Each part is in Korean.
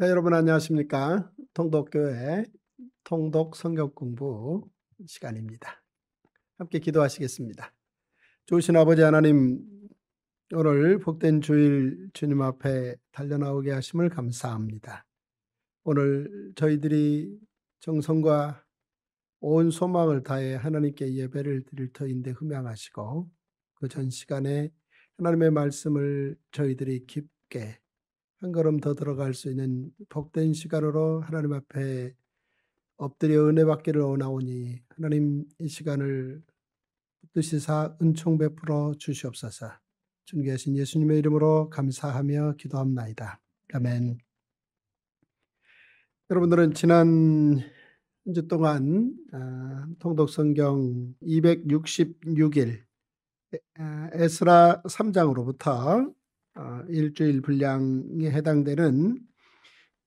네, 여러분 안녕하십니까? 통독교회 통독 성경 공부 시간입니다. 함께 기도하시겠습니다. 좋으신 아버지 하나님, 오늘 복된 주일 주님 앞에 달려나오게 하심을 감사합니다. 오늘 저희들이 정성과 온 소망을 다해 하나님께 예배를 드릴 터인데 흠양하시고 그 전 시간에 하나님의 말씀을 저희들이 깊게 한 걸음 더 들어갈 수 있는 복된 시간으로 하나님 앞에 엎드려 은혜 받기를 원하오니 하나님 이 시간을 뜻이사 은총 베풀어 주시옵소서. 존귀하신 예수님의 이름으로 감사하며 기도합나이다. 아멘. 여러분들은 지난 한주 동안 아, 통독성경 266일 아, 에스라 3장으로부터 어, 일주일 분량에 해당되는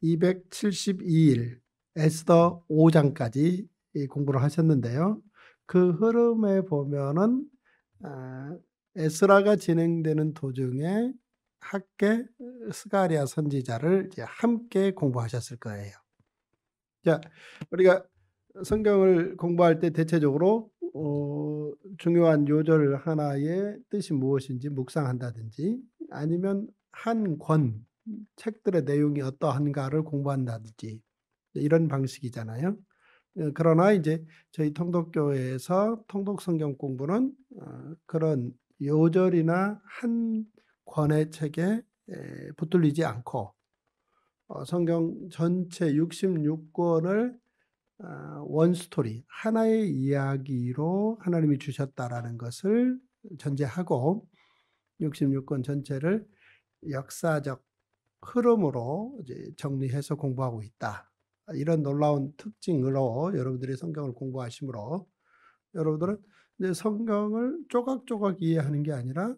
272일 에스더 5장까지 공부를 하셨는데요. 그 흐름에 보면은 어, 에스라가 진행되는 도중에 학계 스가리아 선지자를 함께 공부하셨을 거예요. 자, 우리가 성경을 공부할 때 대체적으로 어, 중요한 요절 하나의 뜻이 무엇인지 묵상한다든지 아니면 한 권 책들의 내용이 어떠한가를 공부한다든지 이런 방식이잖아요. 어, 그러나 이제 저희 통독교회에서 통독 성경 공부는 어, 그런 요절이나 한 권의 책에 붙들리지 않고 어, 성경 전체 66권을 아, 원스토리 하나의 이야기로 하나님이 주셨다라는 것을 전제하고 66권 전체를 역사적 흐름으로 정리해서 공부하고 있다. 이런 놀라운 특징으로 여러분들이 성경을 공부하시므로 여러분들은 이제 성경을 조각조각 이해하는 게 아니라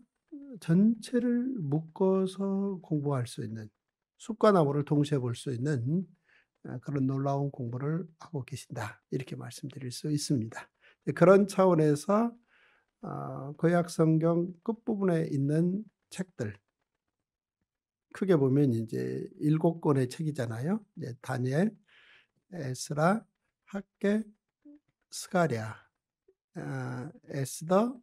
전체를 묶어서 공부할 수 있는 숲과 나무를 동시에 볼 수 있는 아, 그런 놀라운 공부를 하고 계신다. 이렇게 말씀드릴 수 있습니다. 그런 차원에서 어, 거약 성경 끝부분에 있는 책들 크게 보면 이제 일곱 권의 책이잖아요. 이제 다니엘, 에스라, 학계, 스가랴, 아, 에스더,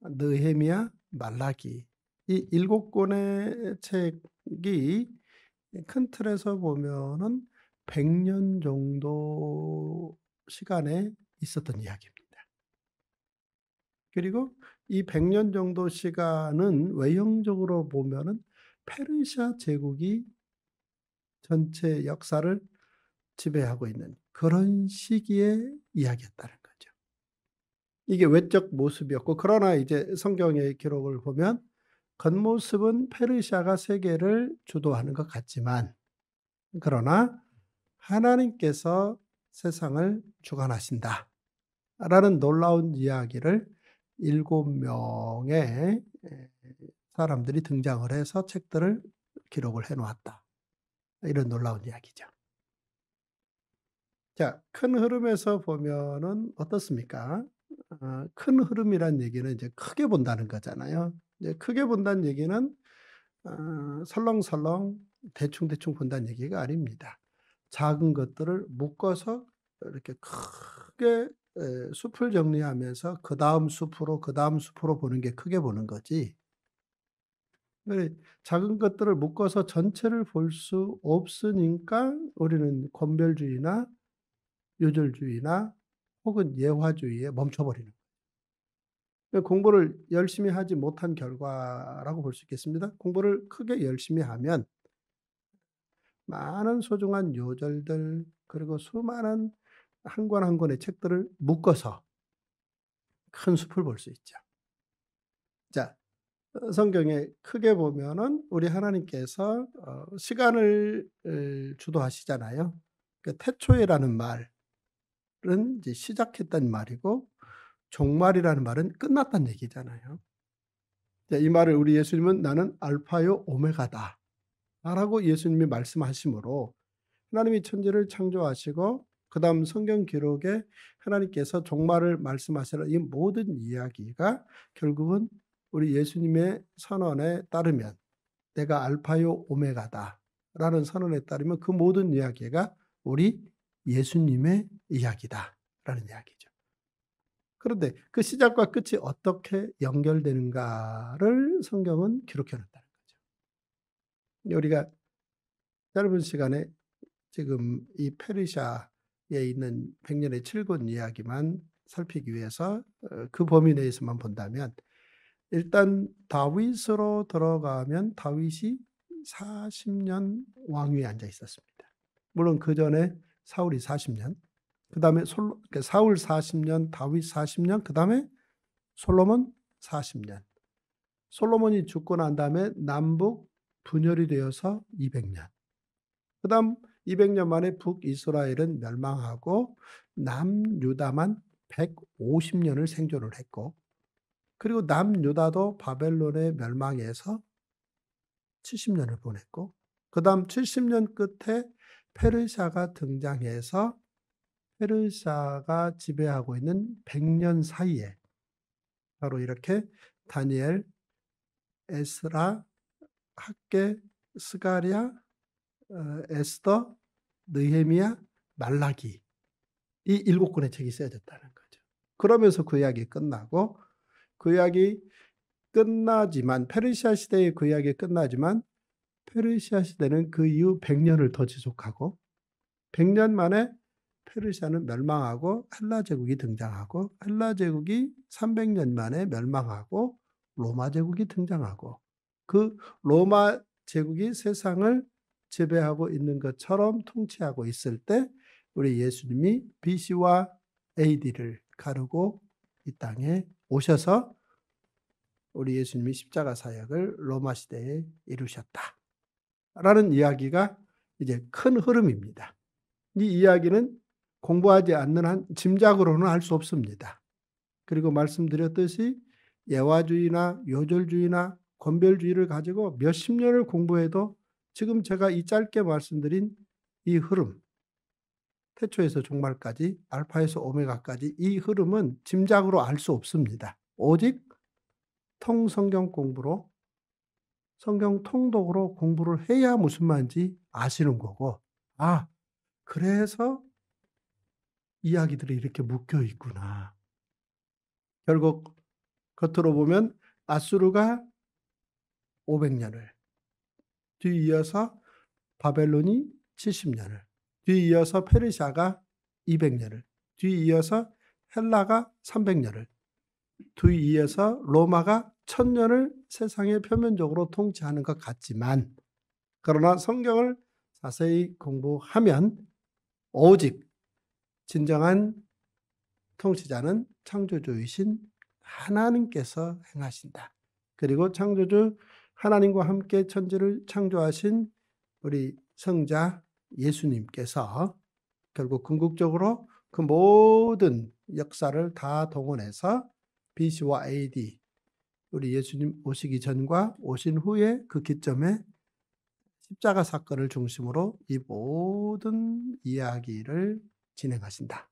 느헤미야, 말라기 이 일곱 권의 책이 큰 틀에서 보면은 100년 정도 시간에 있었던 이야기입니다. 그리고 이 100년 정도 시간은 외형적으로 보면은 페르시아 제국이 전체 역사를 지배하고 있는 그런 시기에 이야기했다는 거죠. 이게 외적 모습이었고 그러나 이제 성경의 기록을 보면 겉모습은 페르시아가 세계를 주도하는 것 같지만 그러나 하나님께서 세상을 주관하신다 라는 놀라운 이야기를 일곱 명의 사람들이 등장을 해서 책들을 기록을 해 놓았다. 이런 놀라운 이야기죠. 자, 큰 흐름에서 보면은 어떻습니까? 어, 큰 흐름이란 얘기는 이제 크게 본다는 거잖아요. 이제 크게 본다는 얘기는 어, 설렁설렁 대충대충 본다는 얘기가 아닙니다. 작은 것들을 묶어서 이렇게 크게 숲을 정리하면서 그 다음 숲으로 그 다음 숲으로 보는 게 크게 보는 거지. 작은 것들을 묶어서 전체를 볼 수 없으니까 우리는 권별주의나 요절주의나 혹은 예화주의에 멈춰버리는 거예요. 그러니까 공부를 열심히 하지 못한 결과라고 볼 수 있겠습니다. 공부를 크게 열심히 하면 많은 소중한 요절들 그리고 수많은 한권한 권의 책들을 묶어서 큰 숲을 볼 수 있죠. 자, 어, 성경에 크게 보면은 우리 하나님께서 어, 시간을 어, 주도하시잖아요. 그 태초에라는 말은 이제 시작했단 말이고 종말이라는 말은 끝났단 얘기잖아요. 이 말을 우리 예수님은 나는 알파요 오메가다 라고 예수님이 말씀하시므로 하나님이 천지를 창조하시고 그 다음 성경 기록에 하나님께서 종말을 말씀하시는 이 모든 이야기가 결국은 우리 예수님의 선언에 따르면 내가 알파요 오메가다 라는 선언에 따르면 그 모든 이야기가 우리 예수님의 이야기다 라는 이야기죠. 그런데 그 시작과 끝이 어떻게 연결되는가를 성경은 기록해 놓다는 거죠. 우리가 짧은 시간에 지금 이 페르시아 있는 백년의 칠군 이야기만 살피기 위해서 어, 그 범위 내에서만 본다면 일단 다윗으로 들어가면 다윗이 40년 왕위에 앉아 있었습니다. 물론 그 전에 사울이 40년, 그 다음에 사울 40년, 다윗 40년, 그 다음에 솔로몬 40년. 솔로몬이 죽고 난 다음에 남북 분열이 되어서 200년. 그 다음 200년 만에 북이스라엘은 멸망하고 남유다만 150년을 생존을 했고 그리고 남유다도 바벨론의 멸망에서 70년을 보냈고 그 다음 70년 끝에 페르시아가 등장해서 페르시아가 지배하고 있는 100년 사이에 바로 이렇게 다니엘, 에스라, 학계, 스가리아 어, 에스더, 느헤미야, 말라기 이 일곱 권의 책이 쓰여졌다는 거죠. 그러면서 구약이 그 끝나고 구약이 그 끝나지만 페르시아 시대의 구약이 그 끝나지만 페르시아 시대는 그 이후 100년을 더 지속하고 100년 만에 페르시아는 멸망하고 헬라 제국이 등장하고 헬라 제국이 300년 만에 멸망하고 로마 제국이 등장하고 그 로마 제국이 세상을 지배하고 있는 것처럼 통치하고 있을 때 우리 예수님이 BC와 AD를 가르고 이 땅에 오셔서 우리 예수님이 십자가 사역을 로마 시대에 이루셨다. 라는 이야기가 이제 큰 흐름입니다. 이 이야기는 공부하지 않는 한 짐작으로는 할 수 없습니다. 그리고 말씀드렸듯이 예화주의나 요절주의나 권별주의를 가지고 몇십 년을 공부해도 지금 제가 이 짧게 말씀드린 이 흐름, 태초에서 종말까지, 알파에서 오메가까지 이 흐름은 짐작으로 알 수 없습니다. 오직 통성경 공부로 성경 통독으로 공부를 해야 무슨 말인지 아시는 거고, 아, 그래서 이야기들이 이렇게 묶여 있구나. 결국 겉으로 보면 아수르가 500년을 뒤 이어서 바벨론이 70년을, 뒤 이어서 페르시아가 200년을, 뒤 이어서 헬라가 300년을, 뒤 이어서 로마가 1000년을 세상에 표면적으로 통치하는 것 같지만 그러나 성경을 자세히 공부하면 오직 진정한 통치자는 창조주이신 하나님께서 행하신다. 그리고 창조주 하나님과 함께 천지를 창조하신 우리 성자 예수님께서 결국 궁극적으로 그 모든 역사를 다 동원해서 BC와 AD 우리 예수님 오시기 전과 오신 후에 그 기점에 십자가 사건을 중심으로 이 모든 이야기를 진행하신다.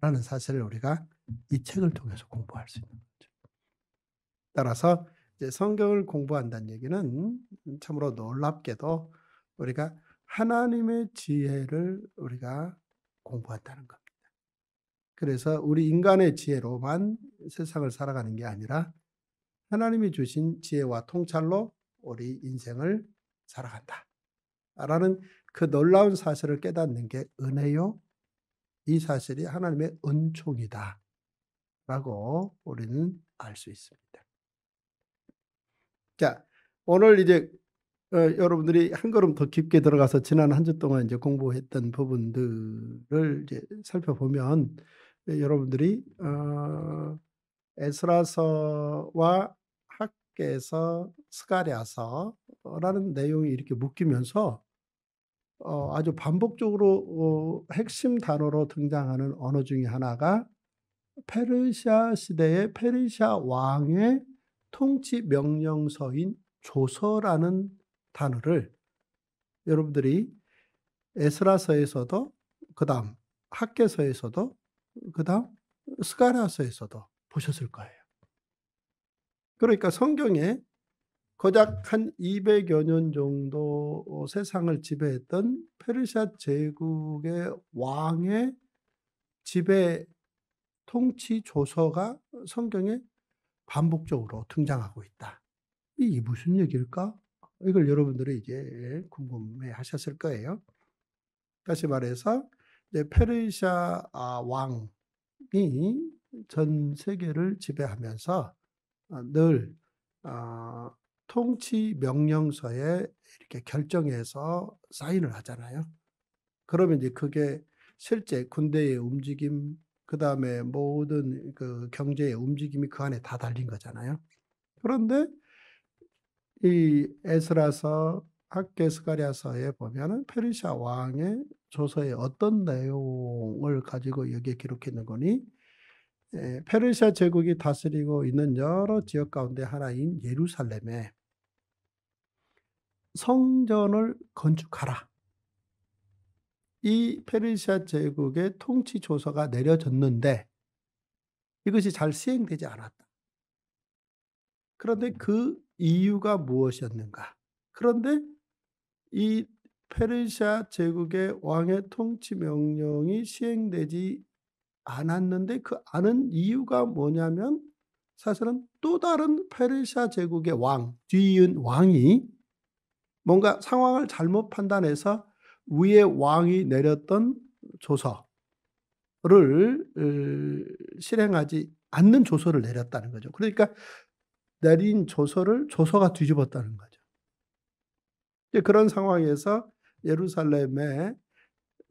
라는 사실을 우리가 이 책을 통해서 공부할 수 있는 거죠. 따라서 이제 성경을 공부한다는 얘기는 참으로 놀랍게도 우리가 하나님의 지혜를 우리가 공부한다는 겁니다. 그래서 우리 인간의 지혜로만 세상을 살아가는 게 아니라 하나님이 주신 지혜와 통찰로 우리 인생을 살아간다. 라는 그 놀라운 사실을 깨닫는 게 은혜요. 이 사실이 하나님의 은총이다. 라고 우리는 알 수 있습니다. 자, 오늘 이제 어, 여러분들이 한 걸음 더 깊게 들어가서 지난 한 주 동안 이제 공부했던 부분들을 이제 살펴보면 예, 여러분들이 어, 에스라서와 학계에서 스가랴서라는 내용이 이렇게 묶이면서 어, 아주 반복적으로 어, 핵심 단어로 등장하는 언어 중의 하나가 페르시아 시대의 페르시아 왕의 통치 명령서인 조서라는 단어를 여러분들이 에스라서에서도 그다음 학계서에서도 그다음 스가라서에서도 보셨을 거예요. 그러니까 성경에 고작 한 200여 년 정도 세상을 지배했던 페르시아 제국의 왕의 지배 통치 조서가 성경에 반복적으로 등장하고 있다. 이게 무슨 얘기일까? 이걸 여러분들이 이제 궁금해 하셨을 거예요. 다시 말해서 페르시아 아, 왕이 전 세계를 지배하면서 아, 늘 아, 통치 명령서에 이렇게 결정해서 사인을 하잖아요. 그러면 이제 그게 실제 군대의 움직임, 그 다음에 모든 그 경제의 움직임이 그 안에 다 달린 거잖아요. 그런데 이 에스라서 학계 스가리아서에 보면은 페르시아 왕의 조서에 어떤 내용을 가지고 여기에 기록해 는 거니 에, 페르시아 제국이 다스리고 있는 여러 지역 가운데 하나인 예루살렘에 성전을 건축하라. 이 페르시아 제국의 통치 조서가 내려졌는데 이것이 잘 수행되지 않았다. 그런데 그 이유가 무엇이었는가? 그런데 이 페르시아 제국의 왕의 통치 명령이 시행되지 않았는데 그 아는 이유가 뭐냐면 사실은 또 다른 페르시아 제국의 왕, 뒤이은 왕이 뭔가 상황을 잘못 판단해서 위에 왕이 내렸던 조서를 실행하지 않는 조서를 내렸다는 거죠. 그러니까 내린 조서를 조서가 뒤집었다는 거죠. 그런 상황에서 예루살렘에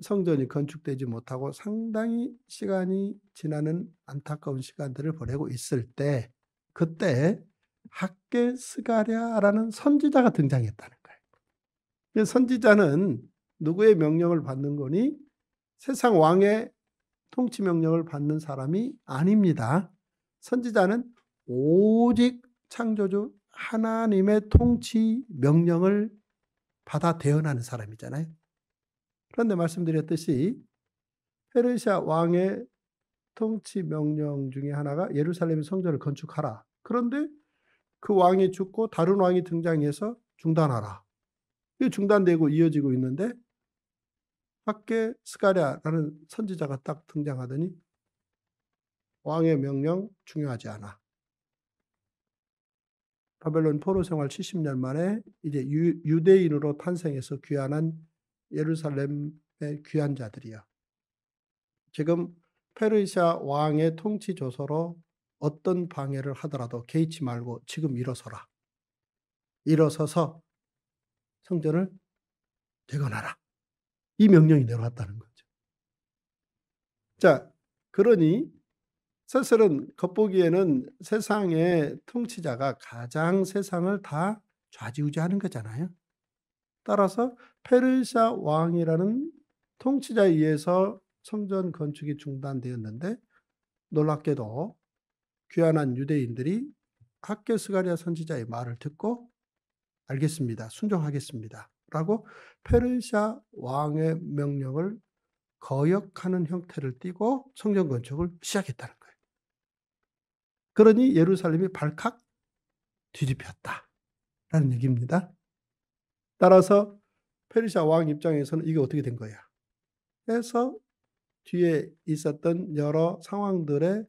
성전이 건축되지 못하고 상당히 시간이 지나는 안타까운 시간들을 보내고 있을 때 그때 학계 스가랴라는 선지자가 등장했다는 거예요. 선지자는 누구의 명령을 받는 거니? 세상 왕의 통치 명령을 받는 사람이 아닙니다. 선지자는 오직 창조주 하나님의 통치 명령을 받아 대언하는 사람이잖아요. 그런데 말씀드렸듯이 페르시아 왕의 통치 명령 중에 하나가 예루살렘의 성전을 건축하라. 그런데 그 왕이 죽고 다른 왕이 등장해서 중단하라. 이 중단되고 이어지고 있는데 밖에 스가랴라는 선지자가 딱 등장하더니 왕의 명령 중요하지 않아. 바벨론 포로 생활 70년 만에 이제 유, 대인으로 탄생해서 귀환한 예루살렘의 귀환 자들이야. 지금 페르시아 왕의 통치 조서로 어떤 방해를 하더라도 개의치 말고 지금 일어서라. 일어서서 성전을 재건하라. 이 명령이 내려왔다는 거죠. 자, 그러니 스스로 겉보기에는 세상의 통치자가 가장 세상을 다 좌지우지하는 거잖아요. 따라서 페르시아 왕이라는 통치자에 의해서 성전 건축이 중단되었는데 놀랍게도 귀환한 유대인들이 학계 스가리아 선지자의 말을 듣고 알겠습니다. 순종하겠습니다. 라고 페르시아 왕의 명령을 거역하는 형태를 띠고 성전 건축을 시작했다는 거예요. 그러니 예루살렘이 발칵 뒤집혔다라는 얘기입니다. 따라서 페르시아 왕 입장에서는 이게 어떻게 된 거야? 해서 뒤에 있었던 여러 상황들의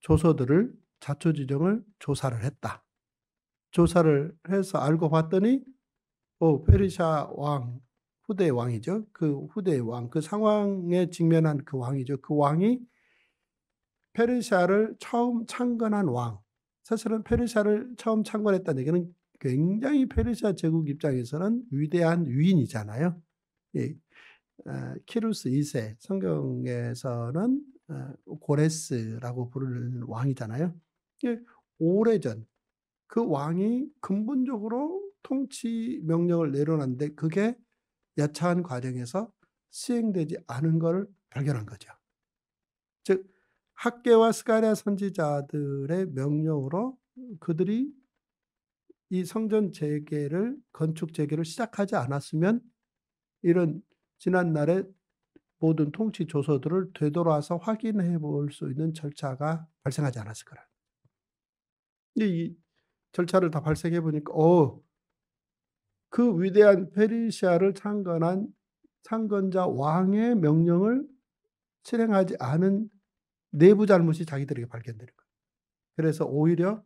조서들을 자초지정을 조사를 했다. 조사를 해서 알고 봤더니 또 어, 페르시아 왕 후대 왕이죠. 그 후대 왕, 그 상황에 직면한 그 왕이죠. 그 왕이 페르시아를 처음 창건한 왕. 사실은 페르시아를 처음 창건했다는 얘기는 굉장히 페르시아 제국 입장에서는 위대한 위인이잖아요. 예. 아, 키루스 2세, 성경에서는 아, 고레스라고 부르는 왕이잖아요. 예. 오래전 그 왕이 근본적으로 통치 명령을 내려놨는데 그게 야차한 과정에서 시행되지 않은 것을 발견한 거죠. 즉 학계와 스가랴 선지자들의 명령으로 그들이 이 성전 재개를 건축 재개를 시작하지 않았으면 이런 지난 날의 모든 통치 조서들을 되돌아서 확인해 볼 수 있는 절차가 발생하지 않았을 거라. 이 절차를 다 발생해 보니까 어그 위대한 페르시아를 창건한 창건자 왕의 명령을 실행하지 않은 내부 잘못이 자기들에게 발견되는 거예요. 그래서 오히려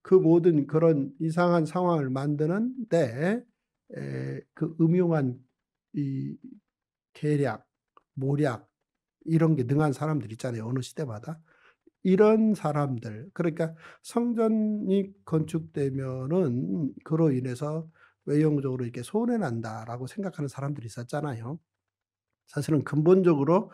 그 모든 그런 이상한 상황을 만드는 데그 음흉한 이 계략, 모략 이런 게 능한 사람들 있잖아요. 어느 시대마다 이런 사람들 그러니까 성전이 건축되면은 그로 인해서 외형적으로 이렇게 손해난다라고 생각하는 사람들이 있었잖아요. 사실은 근본적으로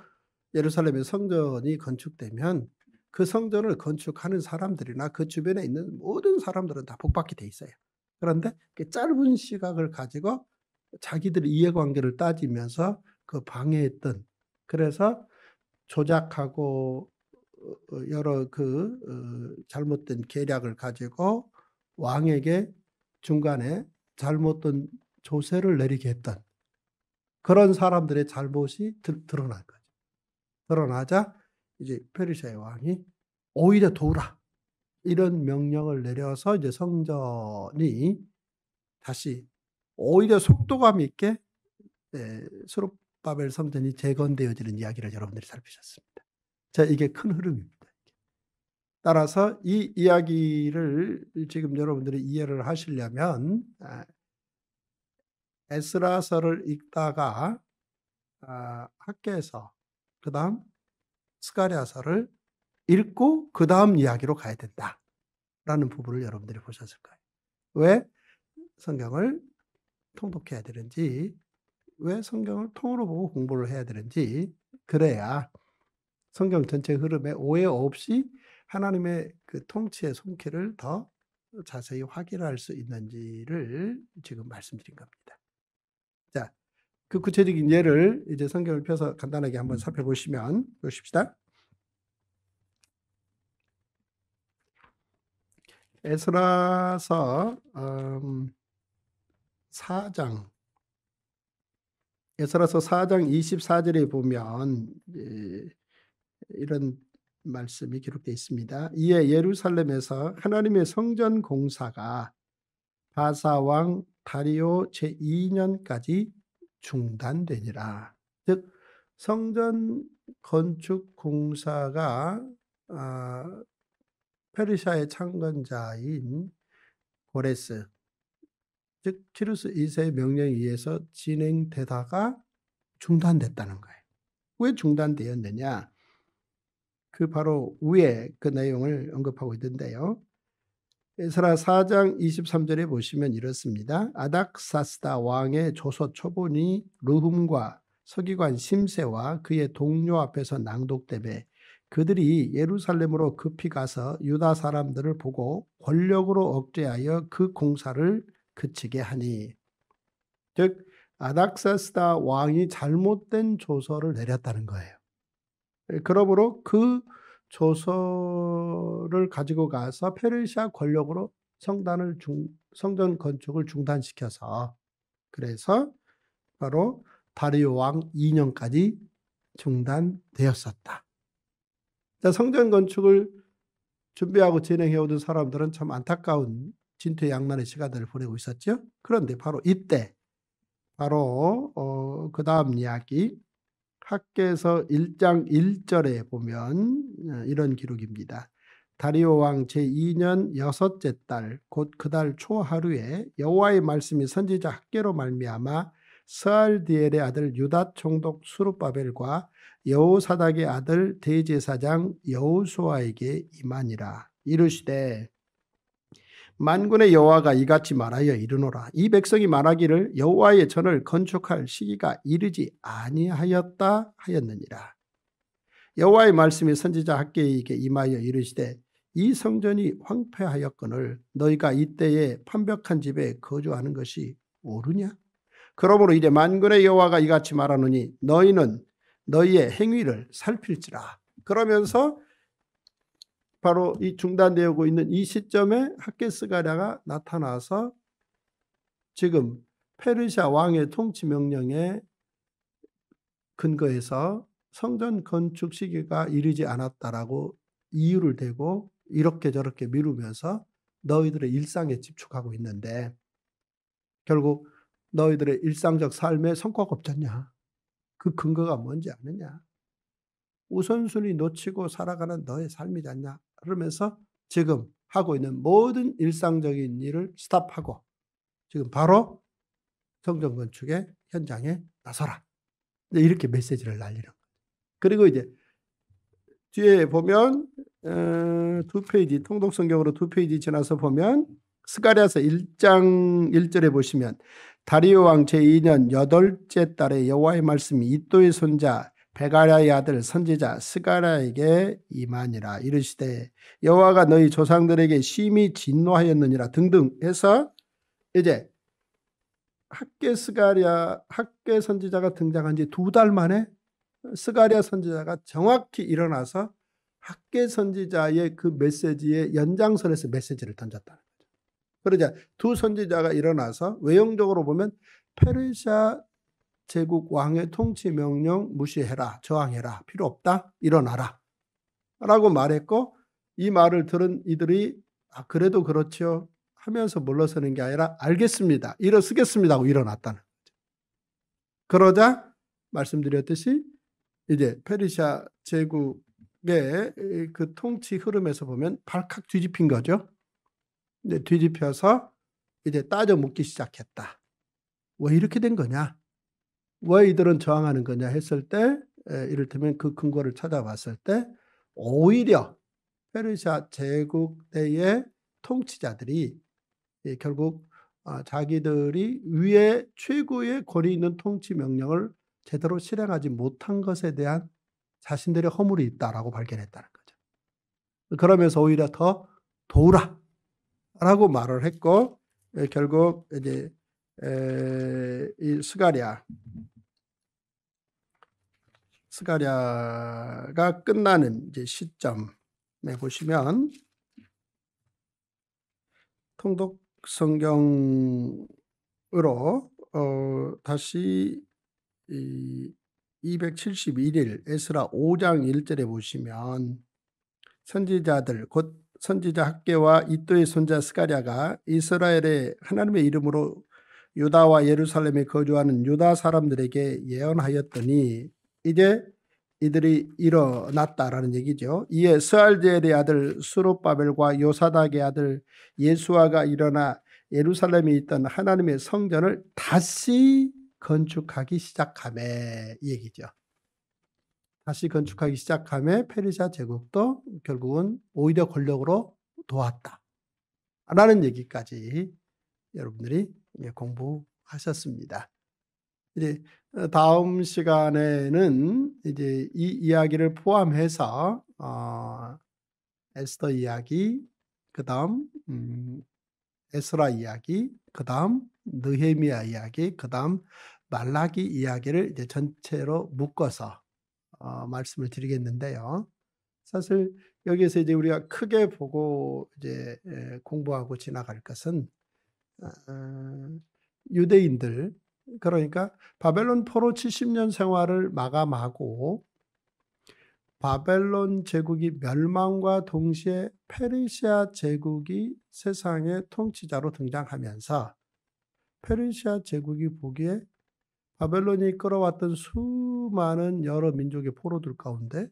예루살렘의 성전이 건축되면 그 성전을 건축하는 사람들이나 그 주변에 있는 모든 사람들은 다 복받게 돼 있어요. 그런데 짧은 시각을 가지고 자기들의 이해관계를 따지면서 그 방해했던 그래서 조작하고 어, 어, 여러 그 어, 잘못된 계략을 가지고 왕에게 중간에 잘못된 조세를 내리게 했던 그런 사람들의 잘못이 드러난 거죠. 드러나자 이제 페르시아 왕이 오히려 도우라 이런 명령을 내려서 이제 성전이 다시 오히려 속도감 있게 수롭바벨 예, 성전이 재건되어지는 이야기를 여러분들이 살피셨습니다. 자, 이게 큰 흐름입니다. 따라서 이 이야기를 지금 여러분들이 이해를 하시려면 아, 에스라서를 읽다가 아, 학교에서그 다음 스가리아서를 읽고 그 다음 이야기로 가야 된다 라는 부분을 여러분들이 보셨을 거예요. 왜 성경을 통독해야 되는지 왜 성경을 통으로 보고 공부를 해야 되는지 그래야 성경 전체 흐름에 오해 없이 하나님의 그 통치의 손길을 더 자세히 확인할 수 있는지를 지금 말씀드린 겁니다. 자, 그 구체적인 예를 이제 성경을 펴서 간단하게 한번 음. 살펴보시면 보십시다. 에스라서 음, 4장 에스라서 4장 24절에 보면 이런 말씀이 기록되어 있습니다. 이에 예루살렘에서 하나님의 성전 공사가 바사왕 다리오 제2년까지 중단되니라. 즉 성전 건축 공사가 아, 페르시아의 창건자인 고레스 즉 키루스 2세의 명령에 의해서 진행되다가 중단됐다는 거예요. 왜 중단되었느냐? 그 바로 위에 그 내용을 언급하고 있던데요 에스라 4장 23절에 보시면 이렇습니다. 아닥사스다 왕의 조서 초본이 루훔과 서기관 심세와 그의 동료 앞에서 낭독되매 그들이 예루살렘으로 급히 가서 유다 사람들을 보고 권력으로 억제하여 그 공사를 그치게 하니 즉 아닥사스다 왕이 잘못된 조서를 내렸다는 거예요. 예, 그러므로 그 조서를 가지고 가서 페르시아 권력으로 성단을 중, 성전 건축을 중단시켜서 그래서 바로 다리오 왕 2년까지 중단되었었다. 그러니까 성전 건축을 준비하고 진행해오던 사람들은 참 안타까운 진퇴양난의 시간을 보내고 있었죠. 그런데 바로 이때, 바로 어, 그 다음 이야기 학계에서 1장 1절에 보면 어, 이런 기록입니다. 다리오 왕 제2년 여섯째 달 곧 그달 그 초하루에 여호와의 말씀이 선지자 학계로 말미암아 스알디엘의 아들 유다 총독 수룹바벨과 여호사닥의 아들 대제사장 여호수아에게 임하니라 이르시되 만군의 여호와가 이같이 말하여 이르노라 이 백성이 말하기를 여호와의 전을 건축할 시기가 이르지 아니하였다 하였느니라 여호와의 말씀이 선지자 학계에게 임하여 이르시되 이 성전이 황폐하였거늘 너희가 이때에 판벽한 집에 거주하는 것이 옳으냐 그러므로 이제 만군의 여호와가 이같이 말하노니 너희는 너희의 행위를 살필지라 그러면서 바로 이 중단되고 있는 이 시점에 학게스가랴가 나타나서 지금 페르시아 왕의 통치 명령에 근거해서 성전 건축 시기가 이르지 않았다라고 이유를 대고 이렇게 저렇게 미루면서 너희들의 일상에 집중하고 있는데 결국 너희들의 일상적 삶에 성과가 없잖냐. 그 근거가 뭔지 아느냐. 우선순위 놓치고 살아가는 너의 삶이잖냐. 그러면서 지금 하고 있는 모든 일상적인 일을 스탑하고 지금 바로 성전 건축의 현장에 나서라. 네, 이렇게 메시지를 날리는 거예요. 그리고 이제 뒤에 보면 어, 두 페이지 통독 성경으로 두 페이지 지나서 보면 스가랴서 1장 1절에 보시면 다리오 왕 제2년 여덟째 달에 여호와의 말씀이 이또의 손자 베가랴의 아들 선지자 스가랴에게 임하니라 이르시되 여호와가 너희 조상들에게 심히 진노하였느니라 등등 해서 이제 학계 스가랴 학계 선지자가 등장한 지 두 달 만에 스가랴 선지자가 정확히 일어나서 학계 선지자의 그 메시지의 연장선에서 메시지를 던졌다 그러자 두 선지자가 일어나서 외형적으로 보면 페르시아 제국 왕의 통치 명령 무시해라, 저항해라, 필요 없다, 일어나라. 라고 말했고, 이 말을 들은 이들이, 아, 그래도 그렇죠. 하면서 물러서는 게 아니라, 알겠습니다. 일어서겠습니다. 하고 일어났다는 거죠. 그러자, 말씀드렸듯이, 이제 페르시아 제국의 그 통치 흐름에서 보면 발칵 뒤집힌 거죠. 근데 뒤집혀서 이제 따져 묻기 시작했다. 왜 이렇게 된 거냐? 왜 이들은 저항하는 거냐 했을 때 이를테면 그 근거를 찾아봤을 때 오히려 페르시아 제국 때의 통치자들이 결국 아, 자기들이 위에 최고의 권위 있는 통치 명령을 제대로 실행하지 못한 것에 대한 자신들의 허물이 있다라고 발견했다는 거죠. 그러면서 오히려 더 도우라 라고 말을 했고 결국 이제 에, 이 스가랴 스가랴가 끝나는 이제 시점에 보시면 통독 성경으로 어, 다시 이 271일 에스라 5장 1절에 보시면 선지자들 곧 선지자 학계와 이또의 손자 스가랴가 이스라엘의 하나님의 이름으로 유다와 예루살렘에 거주하는 유다 사람들에게 예언하였더니 이제 이들이 일어났다라는 얘기죠. 이에 스알제엘의 아들 수롯바벨과 요사닥의 아들 예수아가 일어나 예루살렘에 있던 하나님의 성전을 다시 건축하기 시작함에 얘기죠. 다시 건축하기 시작함에 페르시아 제국도 결국은 오히려 권력으로 도왔다. 라는 얘기까지 여러분들이 예, 공부하셨습니다. 이제 어, 다음 시간에는 이제 이 이야기를 포함해서 어, 에스더 이야기, 그 다음 음, 에스라 이야기, 그 다음 느헤미야 이야기, 그 다음 말라기 이야기를 이제 전체로 묶어서 어, 말씀을 드리겠는데요. 사실 여기서 이제 우리가 크게 보고 이제 공부하고 지나갈 것은 어, 유대인들 그러니까 바벨론 포로 70년 생활을 마감하고 바벨론 제국이 멸망과 동시에 페르시아 제국이 세상의 통치자로 등장하면서 페르시아 제국이 보기에 바벨론이 끌어왔던 수많은 여러 민족의 포로들 가운데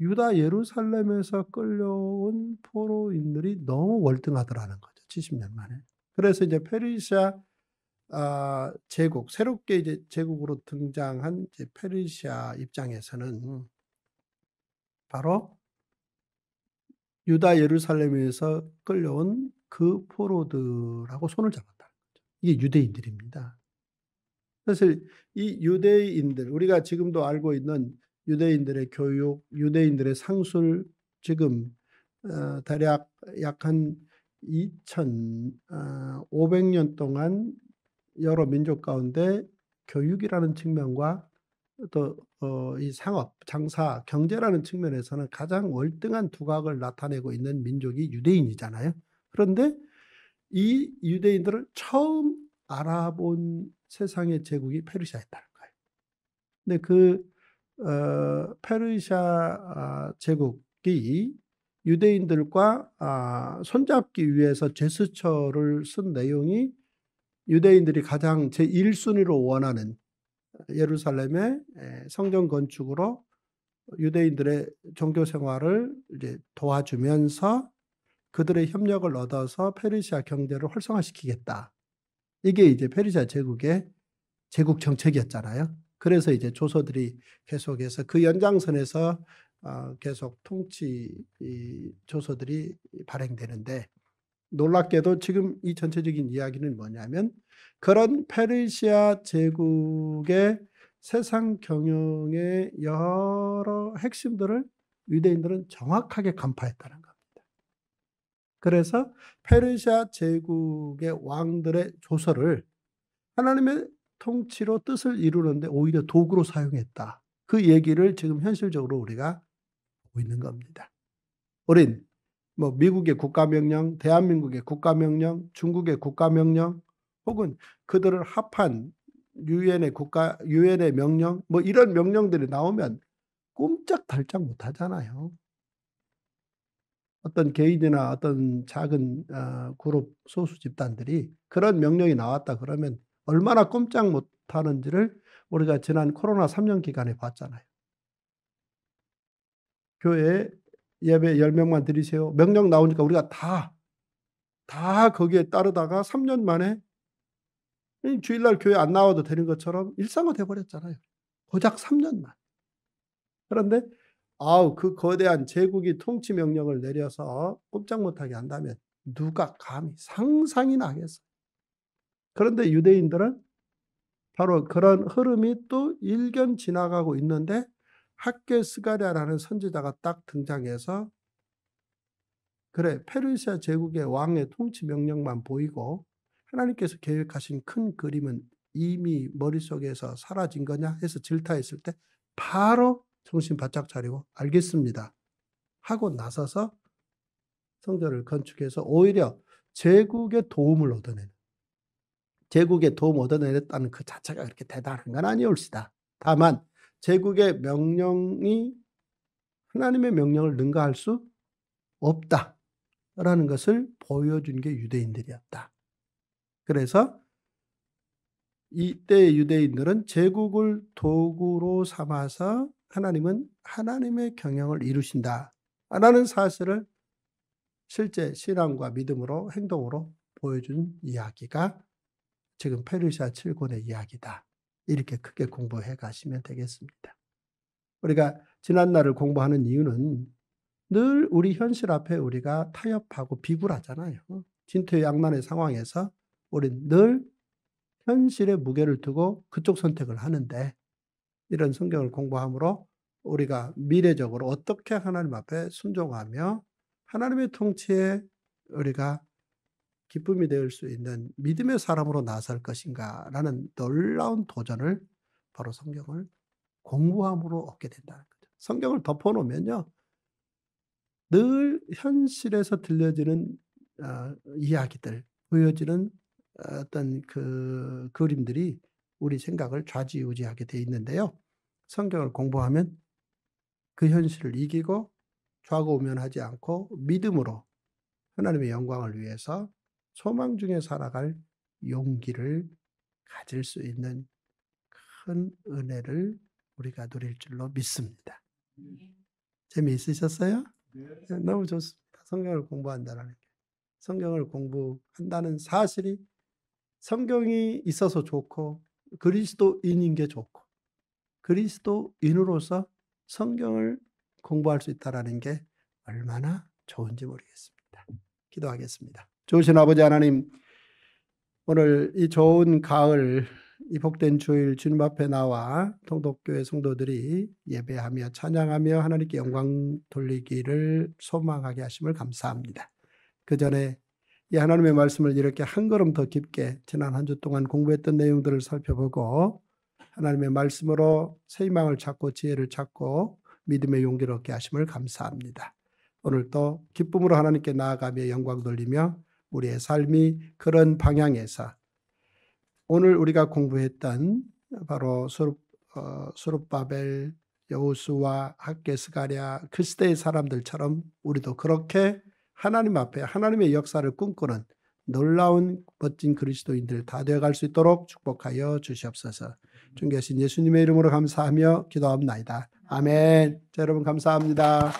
유다 예루살렘에서 끌려온 포로인들이 너무 월등하더라는 거죠. 70년 만에. 그래서 이제 페르시아 아, 제국 새롭게 이제 제국으로 등장한 이제 페르시아 입장에서는 바로 유다 예루살렘에서 끌려온 그 포로들하고 손을 잡았다. 이게 유대인들입니다. 사실 이 유대인들 우리가 지금도 알고 있는 유대인들의 교육, 유대인들의 상술 지금 어, 대략 약한 2,500년 어, 동안 여러 민족 가운데 교육이라는 측면과 또이 어, 상업, 장사, 경제라는 측면에서는 가장 월등한 두각을 나타내고 있는 민족이 유대인이잖아요. 그런데 이 유대인들을 처음 알아본 세상의 제국이 페르시아였다는 거예요. 근데 그 어, 페르시아 아, 제국이 유대인들과 아, 손잡기 위해서 제스처를 쓴 내용이 유대인들이 가장 제1순위로 원하는 예루살렘의 성전 건축으로 유대인들의 종교 생활을 이제 도와주면서 그들의 협력을 얻어서 페르시아 경제를 활성화시키겠다. 이게 이제 페르시아 제국의 제국 정책이었잖아요. 그래서 이제 조서들이 계속해서 그 연장선에서 어, 계속 통치 조서들이 발행되는데 놀랍게도 지금 이 전체적인 이야기는 뭐냐면 그런 페르시아 제국의 세상 경영의 여러 핵심들을 유대인들은 정확하게 간파했다는 겁니다. 그래서 페르시아 제국의 왕들의 조서를 하나님의 통치로 뜻을 이루는데 오히려 도구로 사용했다. 그 얘기를 지금 현실적으로 우리가 되고 있는 겁니다. 우린 뭐 미국의 국가명령, 대한민국의 국가명령, 중국의 국가명령, 혹은 그들을 합한 유엔의 국가, 유엔의 명령, 뭐 이런 명령들이 나오면 꼼짝달짝 못 하잖아요. 어떤 개인이나 어떤 작은 어, 그룹 소수 집단들이 그런 명령이 나왔다 그러면 얼마나 꼼짝 못 하는지를 우리가 지난 코로나 3년 기간에 봤잖아요. 교회 예배 10명만 드리세요. 명령 나오니까 우리가 다, 다 거기에 따르다가 3년 만에 주일날 교회 안 나와도 되는 것처럼 일상화 돼버렸잖아요. 고작 3년만. 그런데 아우 그 거대한 제국이 통치 명령을 내려서 꼼짝 못하게 한다면 누가 감히 상상이 나겠어. 그런데 유대인들은 바로 그런 흐름이 또 일견 지나가고 있는데 학겔 스가랴라는 선지자가 딱 등장해서 그래 페르시아 제국의 왕의 통치 명령만 보이고 하나님께서 계획하신 큰 그림은 이미 머릿속에서 사라진 거냐 해서 질타했을 때 바로 정신 바짝 차리고 알겠습니다 하고 나서서 성전을 건축해서 오히려 제국의 도움을 얻어내는 제국의 도움 얻어내렸다는 그 자체가 그렇게 대단한 건아니옵시다 다만 제국의 명령이 하나님의 명령을 능가할 수 없다라는 것을 보여준 게 유대인들이었다. 그래서 이때 유대인들은 제국을 도구로 삼아서 하나님은 하나님의 경영을 이루신다라는 사실을 실제 신앙과 믿음으로 행동으로 보여준 이야기가 지금 페르시아 7권의 이야기다. 이렇게 크게 공부해 가시면 되겠습니다. 우리가 지난 날을 공부하는 이유는 늘 우리 현실 앞에 우리가 타협하고 비굴하잖아요. 진퇴양난의 상황에서 우린 늘 현실의 무게를 두고 그쪽 선택을 하는데 이런 성경을 공부함으로 우리가 미래적으로 어떻게 하나님 앞에 순종하며 하나님의 통치에 우리가 기쁨이 될 수 있는 믿음의 사람으로 나설 것인가라는 놀라운 도전을 바로 성경을 공부함으로 얻게 된다는 거죠. 성경을 덮어놓으면요. 늘 현실에서 들려지는 어, 이야기들, 보여지는 어, 어떤 그 그림들이 우리 생각을 좌지우지하게 돼 있는데요. 성경을 공부하면 그 현실을 이기고 좌고우면하지 않고 믿음으로 하나님의 영광을 위해서 소망 중에 살아갈 용기를 가질 수 있는 큰 은혜를 우리가 누릴 줄로 믿습니다. 재미있으셨어요? 네. 네 너무 좋습니다. 성경을 공부한다는 게. 성경을 공부한다는 사실이 성경이 있어서 좋고 그리스도인인 게 좋고 그리스도인으로서 성경을 공부할 수 있다는 게 얼마나 좋은지 모르겠습니다. 기도하겠습니다. 좋으신 아버지 하나님, 오늘 이 좋은 가을, 이 복된 주일 주님 앞에 나와 통독교회 성도들이 예배하며 찬양하며 하나님께 영광 돌리기를 소망하게 하심을 감사합니다. 그 전에 이 하나님의 말씀을 이렇게 한 걸음 더 깊게 지난 한 주 동안 공부했던 내용들을 살펴보고 하나님의 말씀으로 새 희망을 찾고 지혜를 찾고 믿음의 용기를 얻게 하심을 감사합니다. 오늘또 기쁨으로 하나님께 나아가며 영광 돌리며 우리의 삶이 그런 방향에서 오늘 우리가 공부했던 바로 수룹바벨, 어, 여우수와 학계스가랴, 그시대의 사람들처럼 우리도 그렇게 하나님 앞에 하나님의 역사를 꿈꾸는 놀라운 멋진 그리스도인들 다 되어갈 수 있도록 축복하여 주시옵소서. 존귀하신 예수님의 이름으로 감사하며 기도합나이다. 아멘. 자, 여러분 감사합니다.